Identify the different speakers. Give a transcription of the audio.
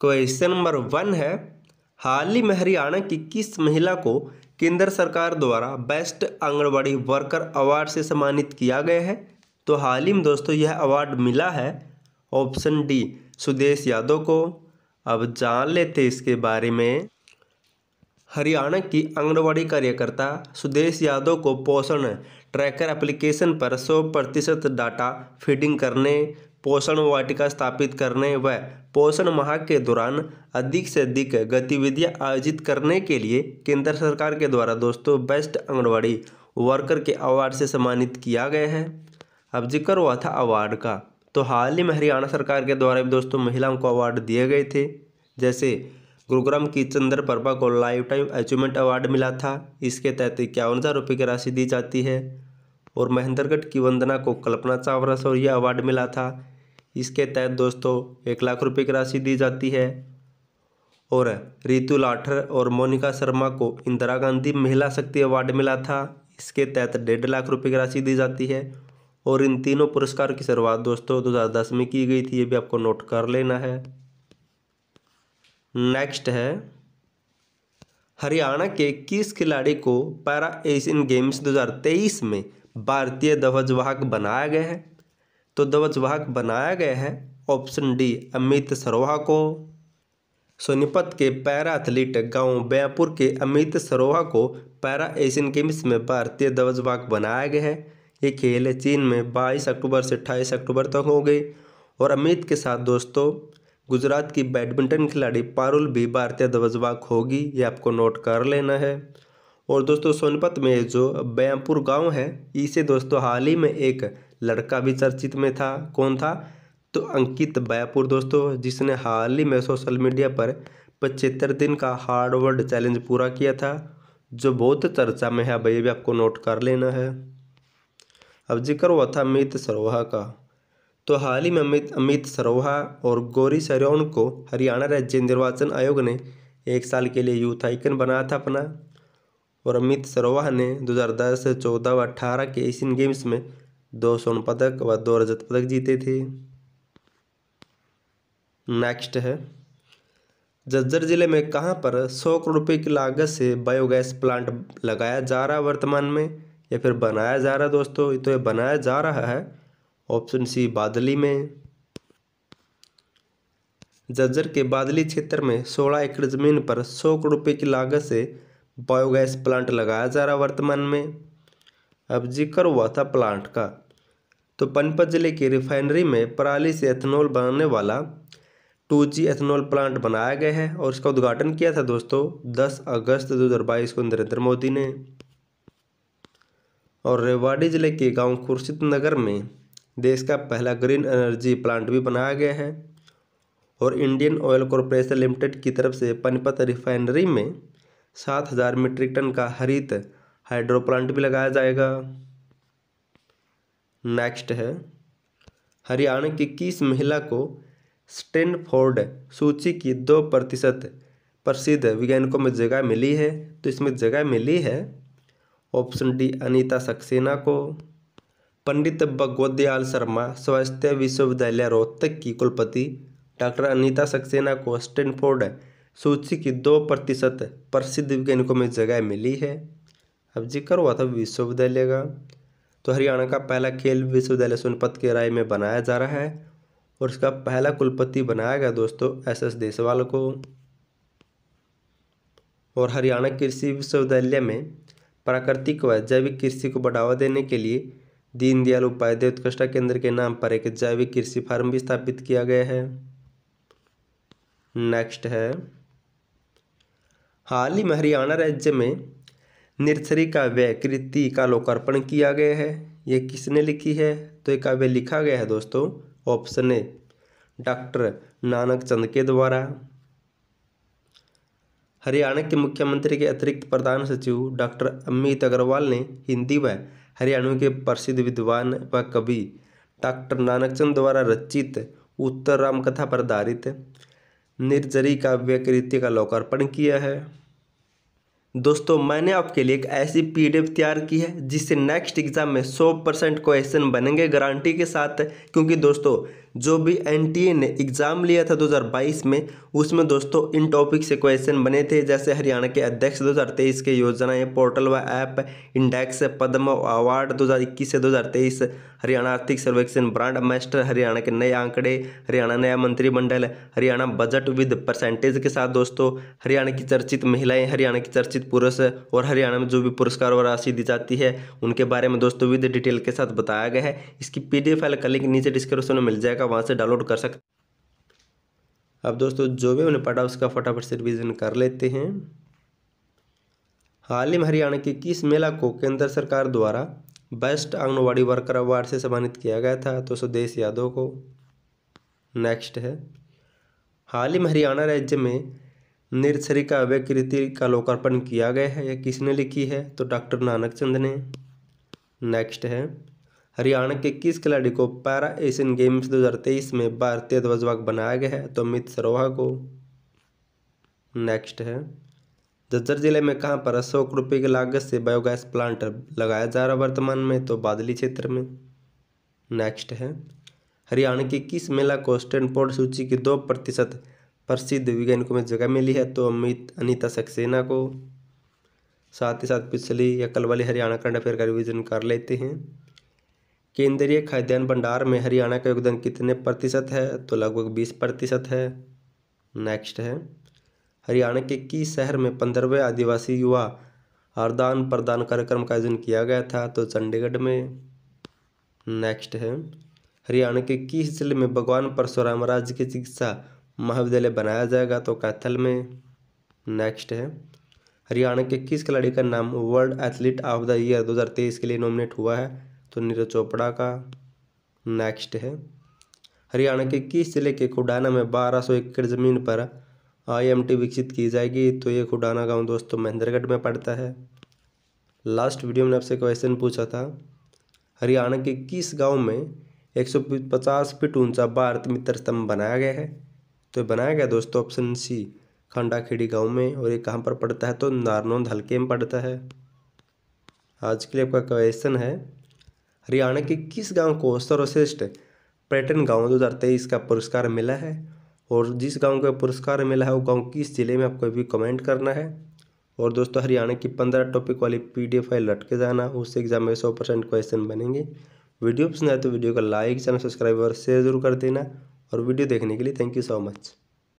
Speaker 1: question number one है हाल ही में हरियाणा की किस महिला को केंद्र सरकार द्वारा बेस्ट आंगनबाड़ी वर्कर अवार्ड से सम्मानित किया गया है तो हाल ही में दोस्तों यह अवार्ड मिला है ऑप्शन डी सुदेश यादव को अब जान लेते इसके बारे में हरियाणा की आंगनबाड़ी कार्यकर्ता सुदेश यादव को पोषण ट्रैकर एप्लीकेशन पर 100 प्रतिशत डाटा फीडिंग करने पोषण वाटिका स्थापित करने व पोषण माह के दौरान अधिक से अधिक गतिविधियां आयोजित करने के लिए केंद्र सरकार के द्वारा दोस्तों बेस्ट आंगनबाड़ी वर्कर के अवार्ड से सम्मानित किया गया है अब जिक्र हुआ था अवार्ड का तो हाल ही में हरियाणा सरकार के द्वारा भी दोस्तों महिलाओं को अवार्ड दिए गए थे जैसे गुरुग्राम की चंद्र प्रभा को लाइफ टाइम अचीवमेंट अवार्ड मिला था इसके तहत इक्यावन हज़ार रुपये की राशि दी जाती है और महेंद्रगढ़ की वंदना को कल्पना चावरा से यह अवार्ड मिला था इसके तहत दोस्तों एक लाख रुपए की राशि दी जाती है और रितु लाठर और मोनिका शर्मा को इंदिरा गांधी महिला शक्ति अवार्ड मिला था इसके तहत डेढ़ लाख रुपए की राशि दी जाती है और इन तीनों पुरस्कारों की शुरुआत दोस्तों दस में की गई थी ये भी आपको नोट कर लेना है नेक्स्ट है हरियाणा के किस खिलाड़ी को पैरा एशियन गेम्स 2023 में भारतीय ध्वजवाहक बनाया गया है तो ध्वजवाहक बनाया गया है ऑप्शन डी अमित सरोहा को सोनीपत के पैरा एथलीट गांव बैपुर के अमित सरोहा को पैरा एशियन गेम्स में भारतीय ध्वजवाहक बनाया गया है ये खेल चीन में 22 अक्टूबर से 28 अक्टूबर तक हो गई और अमित के साथ दोस्तों गुजरात की बैडमिंटन खिलाड़ी पारुल भी भारतीय ध्वजवाहक होगी ये आपको नोट कर लेना है और दोस्तों सोनपत में जो बैमपुर गांव है इसे दोस्तों हाल ही में एक लड़का भी चर्चित में था कौन था तो अंकित बैपुर दोस्तों जिसने हाल ही में सोशल मीडिया पर पचहत्तर दिन का हार्ड वर्ड चैलेंज पूरा किया था जो बहुत चर्चा में है भैया भी आपको नोट कर लेना है अब जिक्र हुआ था अमित सरोहा का तो हाल ही में अमित अमित सरोहा और गौरी सरौन को हरियाणा राज्य निर्वाचन आयोग ने एक साल के लिए यूथ आइकन बनाया था अपना और अमित सरोवाह ने 2010 से 14 व 18 के एशियन गेम्स में दो स्वर्ण पदक व दो रजत पदक जीते थे नेक्स्ट है जज्जर जिले में कहाँ पर सौ करोड़ रुपए की लागत से बायोगैस प्लांट लगाया जा रहा है वर्तमान में या फिर बनाया जा रहा है दोस्तों तो ये बनाया जा रहा है ऑप्शन सी बादली में जज्जर के बादली क्षेत्र में सोलह एकड़ जमीन पर सौ करोड़ रुपए की लागत से बायोगैस प्लांट लगाया जा रहा वर्तमान में अब जिक्र हुआ था प्लांट का तो पनपत जिले की रिफाइनरी में पराली से एथेनॉल बनाने वाला टू जी एथेनॉल प्लांट बनाया गया है और इसका उद्घाटन किया था दोस्तों 10 अगस्त 2022 को नरेंद्र मोदी ने और रेवाड़ी जिले के गांव खुर्शीद नगर में देश का पहला ग्रीन एनर्जी प्लांट भी बनाया गया है और इंडियन ऑयल कॉरपोरेशन लिमिटेड की तरफ से पनीपत रिफाइनरी में सात हजार मीट्रिक टन का हरित हाइड्रो प्लांट भी लगाया जाएगा नेक्स्ट है हरियाणा की किस महिला को स्टेनफोर्ड सूची की दो प्रतिशत प्रसिद्ध वैज्ञानिकों में जगह मिली है तो इसमें जगह मिली है ऑप्शन डी अनीता सक्सेना को पंडित भगवदयाल शर्मा स्वास्थ्य विश्वविद्यालय रोहतक की कुलपति डॉक्टर अनीता सक्सेना को स्टेनफोर्ड सूची की दो प्रतिशत प्रसिद्ध वैज्ञानिकों में जगह मिली है अब जिक्र हुआ था विश्वविद्यालय का तो हरियाणा का पहला खेल विश्वविद्यालय सोनपत के राय में बनाया जा रहा है और इसका पहला कुलपति बनाया गया दोस्तों एस एस देसवाल को और हरियाणा कृषि विश्वविद्यालय में प्राकृतिक व जैविक कृषि को बढ़ावा देने के लिए दीनदयाल उपाध्याय उत्कृष्टा केंद्र के नाम पर एक जैविक कृषि फार्म भी स्थापित किया गया है नेक्स्ट है हाल ही में हरियाणा राज्य में निर्सरी काव्य कृति का लोकार्पण किया गया है ये किसने लिखी है तो ये काव्य लिखा गया है दोस्तों option A doctor Nanak Chand के द्वारा हरियाणा के मुख्यमंत्री के अतिरिक्त प्रधान सचिव डॉक्टर अमित अग्रवाल ने हिंदी व हरियाणा के प्रसिद्ध विद्वान व कवि डॉक्टर नानक चंद द्वारा रचित उत्तर राम कथा पर आधारित निर्जरी काव्य कृत्य का लोकार्पण किया है दोस्तों मैंने आपके लिए एक ऐसी पीडीएफ तैयार की है जिससे नेक्स्ट एग्जाम में 100 परसेंट क्वेश्चन बनेंगे गारंटी के साथ क्योंकि दोस्तों जो भी एन ने एग्ज़ाम लिया था 2022 में उसमें दोस्तों इन टॉपिक से क्वेश्चन बने थे जैसे हरियाणा के अध्यक्ष 2023 के योजनाएं पोर्टल व ऐप इंडेक्स पद्म अवार्ड 2021 से 2023 हरियाणा आर्थिक सर्वेक्षण ब्रांड मास्टर हरियाणा के नए आंकड़े हरियाणा नया मंत्रिमंडल हरियाणा बजट विद परसेंटेज के साथ दोस्तों हरियाणा की चर्चित महिलाएँ हरियाणा की चर्चित पुरुष और हरियाणा में जो भी पुरस्कार और राशि दी जाती है उनके बारे में दोस्तों विद डिटेल के साथ बताया गया है इसकी पी डी का लिंक नीचे डिस्क्रिप्शन में मिल जाएगा वहाँ से डाउनलोड कर सकते अब दोस्तों जो भी हमने पढ़ा उसका फटाफट से रिविज़न कर लेते हैं हाल ही में हरियाणा के किस मेला को केंद्र सरकार द्वारा बेस्ट आंगनबाड़ी वर्कर अवार्ड से सम्मानित किया गया था तो सुदेश यादव को नेक्स्ट है हाल ही में हरियाणा राज्य में निर्सरी का कृति का लोकार्पण किया गया है यह किसने लिखी है तो डॉक्टर नानक चंद ने नेक्स्ट है हरियाणा के किस खिलाड़ी को पैरा एशियन गेम्स 2023 में भारतीय ध्वजवाहक बनाया गया है तो अमित सरोहा को नेक्स्ट है जज्जर जिले में कहाँ पर सौ रुपये की लागत से बायोगैस प्लांट लगाया जा रहा वर्तमान में तो बादली क्षेत्र में नेक्स्ट है हरियाणा की किस मेला को स्टैंडपोर्ट सूची की दो प्रतिशत प्रसिद्ध वैज्ञानिकों में जगह मिली है तो अमित अनिता सक्सेना को साथ ही साथ पिछली या कल वाली हरियाणा करंट अफेयर का रिविजन कर लेते हैं केंद्रीय खाद्यान्न भंडार में हरियाणा का योगदान कितने प्रतिशत है तो लगभग बीस प्रतिशत है नेक्स्ट है हरियाणा के किस शहर में पंद्रहवें आदिवासी युवा आदान प्रदान कार्यक्रम का आयोजन किया गया था तो चंडीगढ़ में नेक्स्ट है हरियाणा के किस जिले में भगवान परशुराम राज्य की चिकित्सा महाविद्यालय बनाया जाएगा तो कैथल में नेक्स्ट है हरियाणा के किस खिलाड़ी का नाम world athlete of the year 2023 के लिए नॉमिनेट हुआ है तो नीरज चोपड़ा का नेक्स्ट है हरियाणा के किस जिले के खुडाना में 1200 एकड़ ज़मीन पर आईएमटी विकसित की जाएगी तो ये खुडाना गांव दोस्तों महेंद्रगढ़ में पड़ता है लास्ट वीडियो में आपसे क्वेश्चन पूछा था हरियाणा के किस गांव में 150 फीट ऊंचा भारत मित्र स्तंभ बनाया गया है तो बनाया गया दोस्तों ऑप्शन सी खंडाखेड़ी गाँव में और ये कहाँ पर पड़ता है तो नारनौंद हल्के में पड़ता है आज के लिए आपका क्वेश्चन है हरियाणा के किस गांव को सर्वश्रेष्ठ पर्यटन गांव 2023 का पुरस्कार मिला है और जिस गांव को पुरस्कार मिला है वो गांव किस ज़िले में आपको भी कमेंट करना है और दोस्तों हरियाणा की पंद्रह टॉपिक वाली पी डी आई लटके जाना उससे एग्जाम में सौ परसेंट क्वेश्चन बनेंगे वीडियो पसंद आए तो वीडियो का लाइक चैनल सब्सक्राइब और शेयर जरूर कर देना और वीडियो देखने के लिए थैंक यू सो मच